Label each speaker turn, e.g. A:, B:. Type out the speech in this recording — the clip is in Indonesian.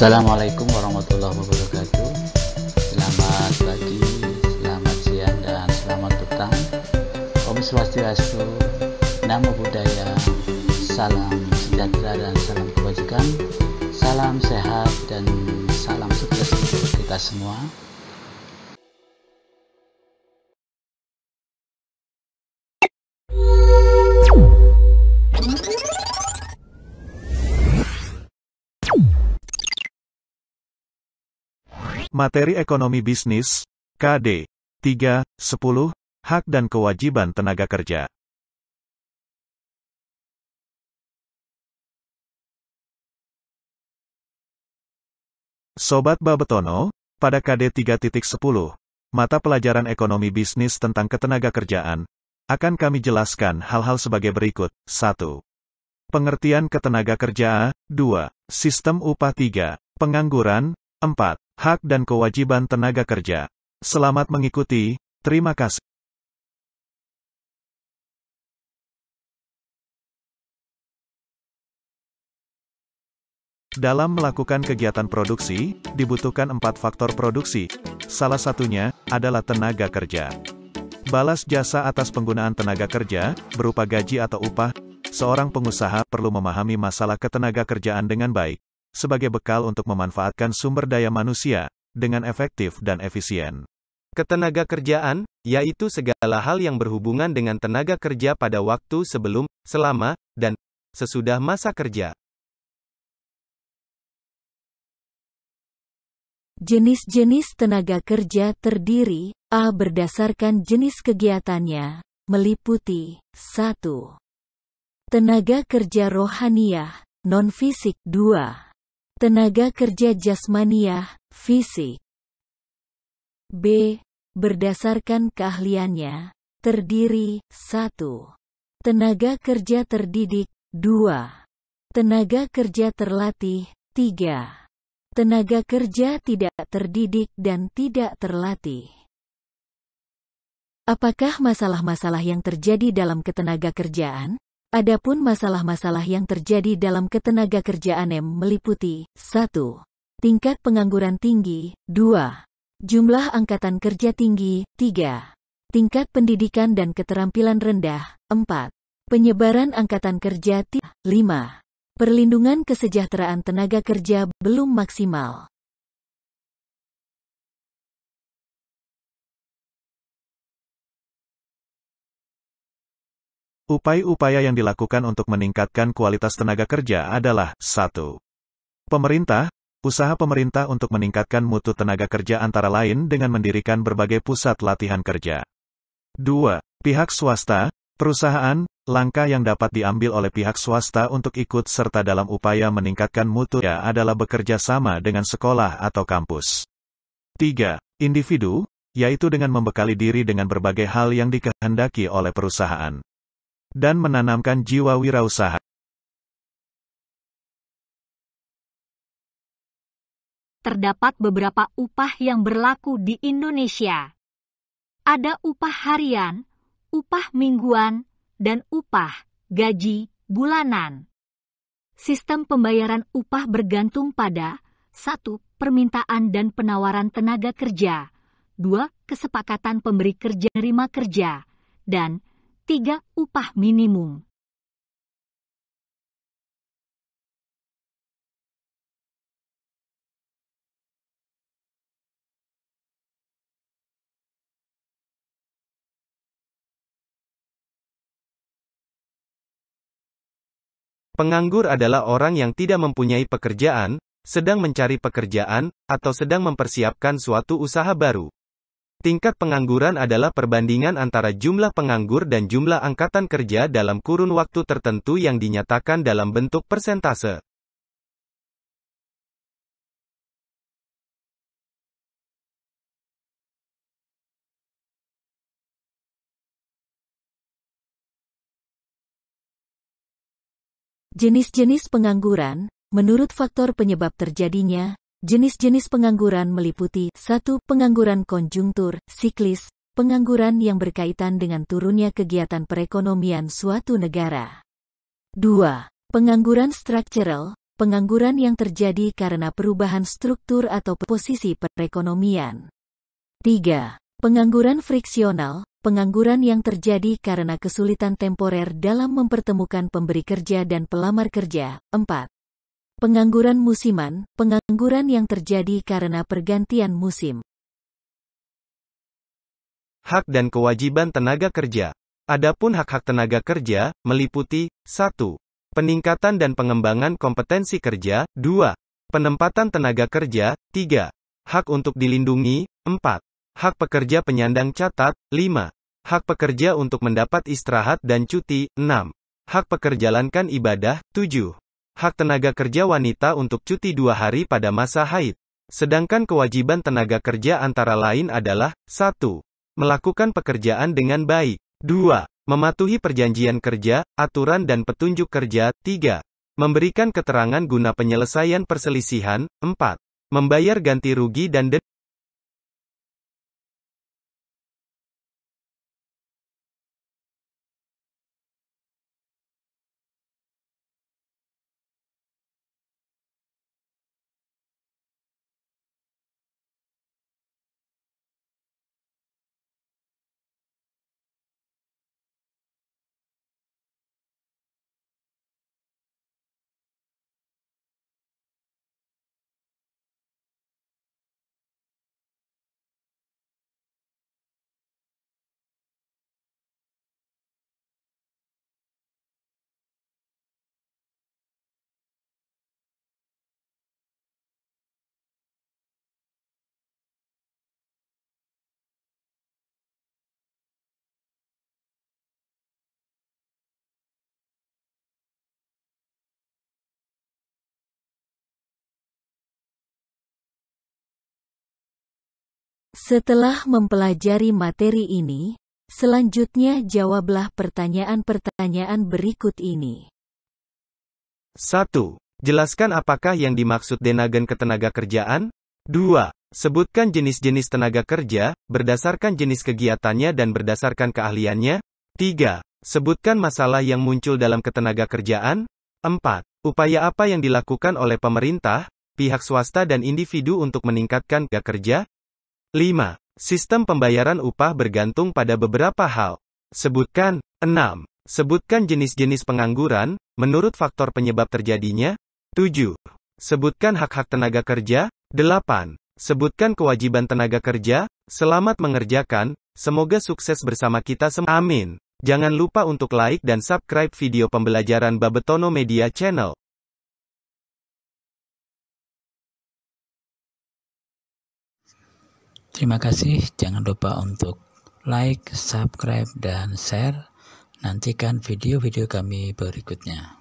A: Assalamualaikum warahmatullahi wabarakatuh Selamat pagi, selamat siang, dan selamat petang Om Swastiastu, Namo Buddhaya, Salam sejahtera dan salam kebajikan Salam sehat dan salam sukses untuk kita semua
B: Materi Ekonomi Bisnis, KD
C: 3, 10, Hak dan Kewajiban Tenaga Kerja.
B: Sobat Babetono, pada KD 3.10, mata pelajaran ekonomi bisnis tentang ketenaga kerjaan, akan kami jelaskan hal-hal sebagai berikut. 1. Pengertian ketenaga Kerjaan 2. Sistem upah 3. Pengangguran, 4 hak dan kewajiban tenaga kerja. Selamat mengikuti,
C: terima kasih.
B: Dalam melakukan kegiatan produksi, dibutuhkan empat faktor produksi. Salah satunya adalah tenaga kerja. Balas jasa atas penggunaan tenaga kerja, berupa gaji atau upah, seorang pengusaha perlu memahami masalah ketenaga kerjaan dengan baik sebagai bekal untuk
A: memanfaatkan sumber daya manusia dengan efektif dan efisien. Ketenaga kerjaan, yaitu segala hal yang berhubungan dengan tenaga kerja pada waktu sebelum, selama, dan sesudah masa kerja.
D: Jenis-jenis tenaga kerja terdiri, A berdasarkan jenis kegiatannya, meliputi, 1. Tenaga kerja rohaniah, non-fisik, 2. Tenaga kerja jasmaniah, fisik. B. Berdasarkan keahliannya, terdiri 1. Tenaga kerja terdidik 2. Tenaga kerja terlatih 3. Tenaga kerja tidak terdidik dan tidak terlatih. Apakah masalah-masalah yang terjadi dalam ketenaga kerjaan, Adapun masalah-masalah yang terjadi dalam ketenaga kerjaan M meliputi 1. Tingkat pengangguran tinggi 2. Jumlah angkatan kerja tinggi 3. Tingkat pendidikan dan keterampilan rendah 4. Penyebaran angkatan kerja 5. Perlindungan kesejahteraan tenaga kerja belum maksimal
C: Upaya-upaya yang dilakukan
B: untuk meningkatkan kualitas tenaga kerja adalah 1. Pemerintah, usaha pemerintah untuk meningkatkan mutu tenaga kerja antara lain dengan mendirikan berbagai pusat latihan kerja. 2. Pihak swasta, perusahaan, langkah yang dapat diambil oleh pihak swasta untuk ikut serta dalam upaya meningkatkan mutu ya adalah bekerja sama dengan sekolah atau kampus. 3. Individu, yaitu dengan membekali diri dengan berbagai hal yang dikehendaki oleh perusahaan dan menanamkan
C: jiwa wirausaha.
D: Terdapat beberapa upah yang berlaku di Indonesia. Ada upah harian, upah mingguan, dan upah gaji bulanan. Sistem pembayaran upah bergantung pada 1. permintaan dan penawaran tenaga kerja, 2. kesepakatan pemberi kerja nerima kerja, dan 3. Upah minimum
A: Penganggur adalah orang yang tidak mempunyai pekerjaan, sedang mencari pekerjaan, atau sedang mempersiapkan suatu usaha baru. Tingkat pengangguran adalah perbandingan antara jumlah penganggur dan jumlah angkatan kerja dalam kurun waktu tertentu yang dinyatakan dalam bentuk persentase.
D: Jenis-jenis pengangguran, menurut faktor penyebab terjadinya, Jenis-jenis pengangguran meliputi satu, Pengangguran konjungtur, siklis, pengangguran yang berkaitan dengan turunnya kegiatan perekonomian suatu negara. 2. Pengangguran struktural, pengangguran yang terjadi karena perubahan struktur atau posisi perekonomian. 3. Pengangguran friksional, pengangguran yang terjadi karena kesulitan temporer dalam mempertemukan pemberi kerja dan pelamar kerja. 4. Pengangguran musiman, pengangguran yang terjadi karena pergantian musim.
A: Hak dan kewajiban tenaga kerja. Adapun hak-hak tenaga kerja, meliputi, 1. Peningkatan dan pengembangan kompetensi kerja, 2. Penempatan tenaga kerja, 3. Hak untuk dilindungi, 4. Hak pekerja penyandang catat, 5. Hak pekerja untuk mendapat istirahat dan cuti, 6. Hak pekerja lankan ibadah, 7 hak tenaga kerja wanita untuk cuti dua hari pada masa haid. Sedangkan kewajiban tenaga kerja antara lain adalah, 1. Melakukan pekerjaan dengan baik. 2. Mematuhi perjanjian kerja, aturan dan petunjuk kerja. 3. Memberikan keterangan guna penyelesaian perselisihan. 4. Membayar ganti rugi dan denda.
D: Setelah mempelajari materi ini, selanjutnya jawablah pertanyaan-pertanyaan berikut ini.
A: 1. Jelaskan apakah yang dimaksud denagen ketenaga kerjaan? 2. Sebutkan jenis-jenis tenaga kerja, berdasarkan jenis kegiatannya dan berdasarkan keahliannya. 3. Sebutkan masalah yang muncul dalam ketenaga kerjaan. 4. Upaya apa yang dilakukan oleh pemerintah, pihak swasta dan individu untuk meningkatkan kerja? 5. Sistem pembayaran upah bergantung pada beberapa hal. Sebutkan 6. Sebutkan jenis-jenis pengangguran menurut faktor penyebab terjadinya. 7. Sebutkan hak-hak tenaga kerja. 8. Sebutkan kewajiban tenaga kerja. Selamat mengerjakan. Semoga sukses bersama kita semua. Amin. Jangan lupa untuk like dan subscribe video pembelajaran Babetono Media Channel.
D: Terima kasih, jangan lupa untuk like, subscribe, dan share. Nantikan video-video kami
C: berikutnya.